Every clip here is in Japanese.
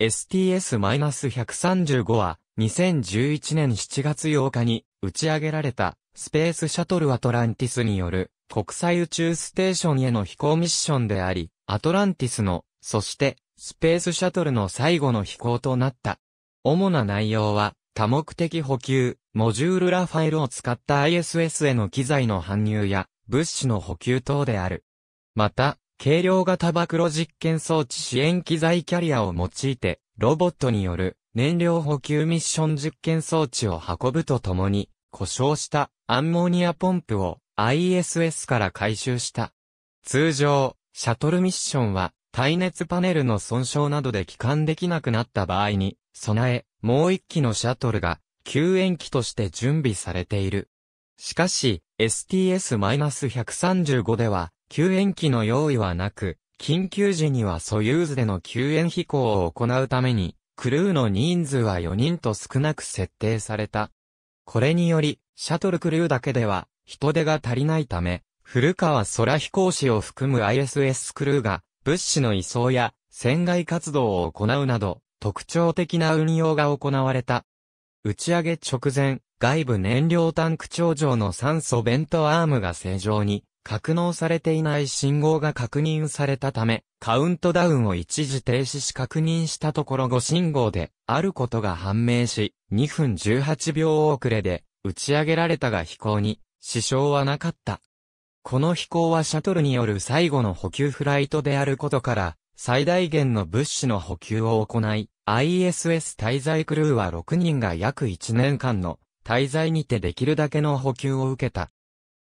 STS-135 は2011年7月8日に打ち上げられたスペースシャトルアトランティスによる国際宇宙ステーションへの飛行ミッションであり、アトランティスの、そしてスペースシャトルの最後の飛行となった。主な内容は多目的補給、モジュールラファイルを使った ISS への機材の搬入や物資の補給等である。また、軽量型暴露実験装置支援機材キャリアを用いて、ロボットによる燃料補給ミッション実験装置を運ぶとともに、故障したアンモニアポンプを ISS から回収した。通常、シャトルミッションは耐熱パネルの損傷などで帰還できなくなった場合に、備え、もう一機のシャトルが救援機として準備されている。しかし、STS-135 では、救援機の用意はなく、緊急時にはソユーズでの救援飛行を行うために、クルーの人数は4人と少なく設定された。これにより、シャトルクルーだけでは人手が足りないため、古川空飛行士を含む ISS クルーが物資の移送や船外活動を行うなど特徴的な運用が行われた。打ち上げ直前、外部燃料タンク頂上の酸素ベントアームが正常に格納されていない信号が確認されたため、カウントダウンを一時停止し確認したところ5信号であることが判明し、2分18秒遅れで打ち上げられたが飛行に支障はなかった。この飛行はシャトルによる最後の補給フライトであることから、最大限の物資の補給を行い、ISS 滞在クルーは6人が約1年間の滞在にてできるだけの補給を受けた。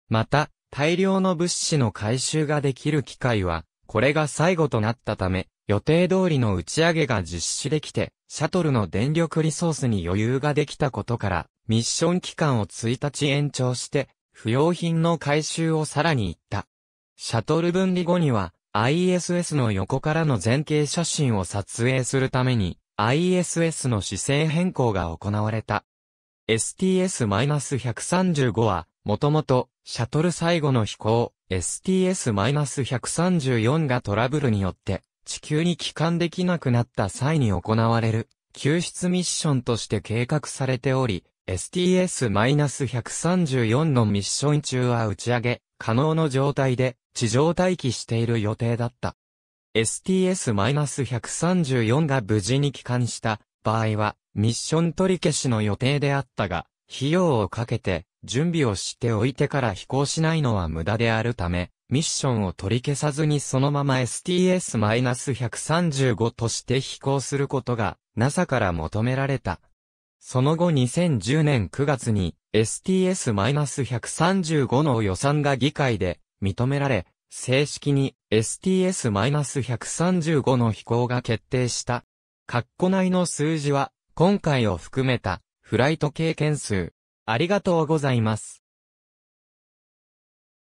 また、大量の物資の回収ができる機会は、これが最後となったため、予定通りの打ち上げが実施できて、シャトルの電力リソースに余裕ができたことから、ミッション期間を1日延長して、不要品の回収をさらに行った。シャトル分離後には、ISS の横からの前景写真を撮影するために、ISS の姿勢変更が行われた。STS-135 は、もともと、シャトル最後の飛行、STS-134 がトラブルによって、地球に帰還できなくなった際に行われる、救出ミッションとして計画されており、STS-134 のミッション中は打ち上げ、可能の状態で、地上待機している予定だった。STS-134 が無事に帰還した場合は、ミッション取り消しの予定であったが、費用をかけて、準備をしておいてから飛行しないのは無駄であるため、ミッションを取り消さずにそのまま STS-135 として飛行することが NASA から求められた。その後2010年9月に STS-135 の予算が議会で認められ、正式に STS-135 の飛行が決定した。括弧内の数字は今回を含めたフライト経験数。ありがとうございます。